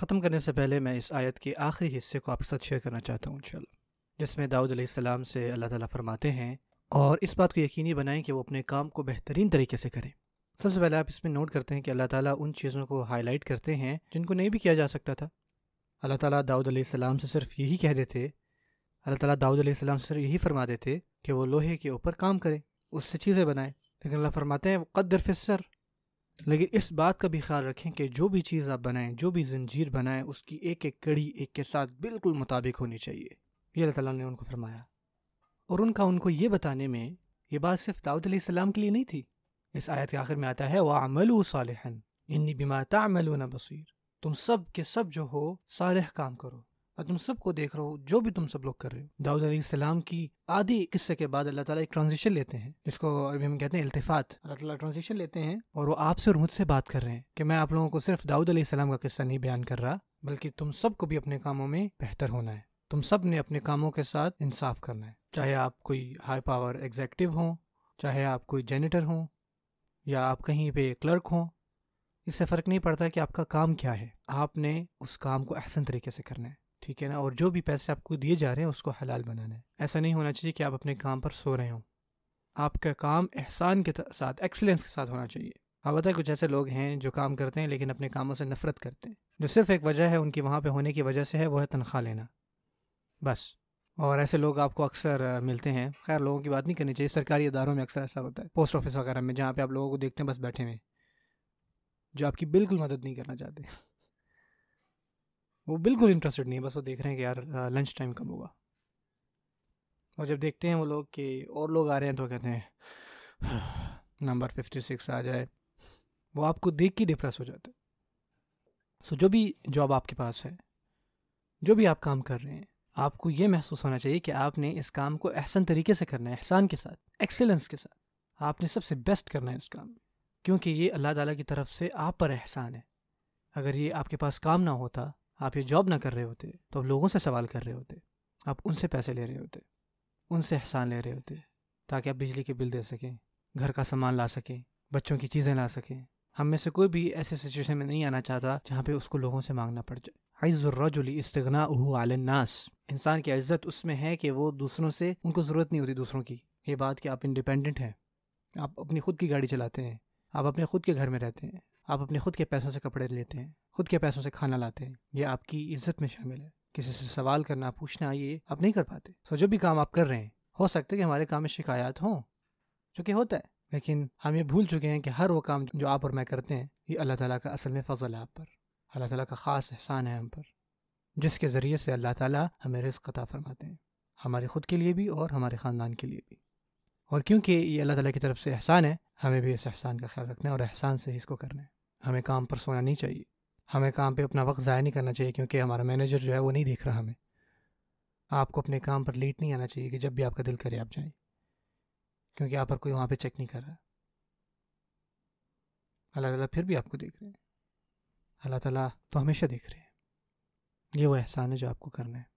ख़त्म करने से पहले मैं इस आयत के आखिरी हिस्से को आपके साथ शेयर करना चाहता हूँ इंशाल्लाह जिसमें दाऊद सलाम से अल्लाह ताला फरमाते हैं और इस बात को यकीनी बनाएं कि वो अपने काम को बेहतरीन तरीके से करें सबसे पहले आप इसमें नोट करते हैं कि अल्लाह ताला उन चीज़ों को हाईलाइट करते हैं जिनको नहीं भी किया जा सकता था अल्लाह ताली दाऊद सलाम से सिर्फ यही कह देते अल्लाह ताली दाऊद सलाम से सिर्फ यही फरमा देते कि वो लोहे के ऊपर काम करें उससे चीज़ें बनाएँ लेकिन अल्लाह फरमाते हैं वक़दर फिसर लेकिन इस बात का भी ख्याल रखें कि जो भी चीज़ आप बनाएं जो भी जंजीर बनाएं उसकी एक एक कड़ी एक के साथ बिल्कुल मुताबिक होनी चाहिए ये अल्लाह ताला ने उनको फरमाया और उनका उनको ये बताने में ये बात सिर्फ दाऊद सलाम के लिए नहीं थी इस आयत के आखिर में आता है वह अमलू सालहन इन्नी बिमा तामलून बसीर तुम सब के सब जो हो सालह काम करो और तुम सबको देख रहे हो जो भी तुम सब लोग कर रहे हो दाऊद सलाम की आधी किस्से के बाद अल्लाह ताला एक ट्रांजिशन लेते हैं जिसको अभी हम कहते हैं इल्तिफात अल्लाह ताला ट्रांजिशन लेते हैं और वो आपसे और मुझसे बात कर रहे हैं कि मैं आप लोगों को सिर्फ दाऊद सलाम का किस्सा नहीं बयान कर रहा बल्कि तुम सबको भी अपने कामों में बेहतर होना है तुम सब ने अपने कामों के साथ इंसाफ करना है चाहे आप कोई हाई पावर एग्जेक्टिव हों चाहे आप कोई जेनेटर हों या आप कहीं पे क्लर्क हों इससे फ़र्क नहीं पड़ता कि आपका काम क्या है आपने उस काम को अहसन तरीके से करना है ठीक है ना और जो भी पैसे आपको दिए जा रहे हैं उसको हलाल बनाना है ऐसा नहीं होना चाहिए कि आप अपने काम पर सो रहे हों आपका काम एहसान के साथ एक्सेलेंस के साथ होना चाहिए आप हाँ, बताए कुछ ऐसे लोग हैं जो काम करते हैं लेकिन अपने कामों से नफरत करते हैं जो सिर्फ एक वजह है उनकी वहाँ पर होने की वजह से है वो है तनख्वाह लेना बस और ऐसे लोग आपको अक्सर मिलते हैं खैर लोगों की बात नहीं करनी चाहिए सरकारी इदारों में अक्सर ऐसा होता है पोस्ट ऑफिस वगैरह में जहाँ पे आप लोगों को देखते हैं बस बैठे हुए जो आपकी बिल्कुल मदद नहीं करना चाहते वो बिल्कुल इंटरेस्टेड नहीं है बस वो देख रहे हैं कि यार लंच टाइम कब होगा और जब देखते हैं वो लोग कि और लोग आ रहे हैं तो कहते हैं नंबर फिफ्टी सिक्स आ जाए वो आपको देख के डिप्रेस हो जाता है सो जो भी जॉब आपके पास है जो भी आप काम कर रहे हैं आपको ये महसूस होना चाहिए कि आपने इस काम को एहसन तरीके से करना है एहसान के साथ एक्सेलेंस के साथ आपने सबसे बेस्ट करना है इस काम में क्योंकि ये अल्लाह ताला की तरफ से आप पर एहसान है अगर ये आपके पास काम ना होता आप ये जॉब ना कर रहे होते तो आप लोगों से सवाल कर रहे होते आप उनसे पैसे ले रहे होते उनसे एहसान ले रहे होते ताकि आप बिजली के बिल दे सकें घर का सामान ला सकें बच्चों की चीज़ें ला सकें हम में से कोई भी ऐसे सिचुएशन में नहीं आना चाहता जहाँ पे उसको लोगों से मांगना पड़ जाए आइज़ुर्रजुल इस्तगना नास इंसान की इज्जत उसमें है कि वो दूसरों से उनको ज़रूरत नहीं होती दूसरों की ये बात कि आप इंडिपेंडेंट हैं आप अपनी खुद की गाड़ी चलाते हैं आप अपने खुद के घर में रहते हैं आप अपने खुद के पैसों से कपड़े लेते हैं खुद के पैसों से खाना लाते हैं ये आपकी इज्जत में शामिल है किसी से सवाल करना पूछना ये आप नहीं कर पाते सो जो भी काम आप कर रहे हैं हो सकता है कि हमारे काम में शिकायत हों जो कि होता है लेकिन हम ये भूल चुके हैं कि हर वो काम जो आप और मैं करते हैं ये अल्लाह ताला का असल में फजल है आप पर अल्लाह ताला का ख़ास एहसान है हम पर जिसके ज़रिए से अल्लाह ताला हमें रिस्क अता फरमाते हैं हमारे ख़ुद के लिए भी और हमारे ख़ानदान के लिए भी और क्योंकि ये अल्लाह ताला की तरफ से एहसान है हमें भी इस एहसान का ख्याल रखना है और एहसान से ही इसको करना है हमें काम पर सोना नहीं चाहिए हमें काम पे अपना वक्त ज़ाया नहीं करना चाहिए क्योंकि हमारा मैनेजर जो है वो नहीं देख रहा हमें आपको अपने काम पर लेट नहीं आना चाहिए कि जब भी आपका दिल करे आप जाएं क्योंकि आप पर कोई वहाँ पे चेक नहीं कर रहा अल्लाह ताला फिर भी आपको देख रहे हैं अल्लाह ताला तो हमेशा देख रहे हैं ये वो एहसान है जो आपको करना है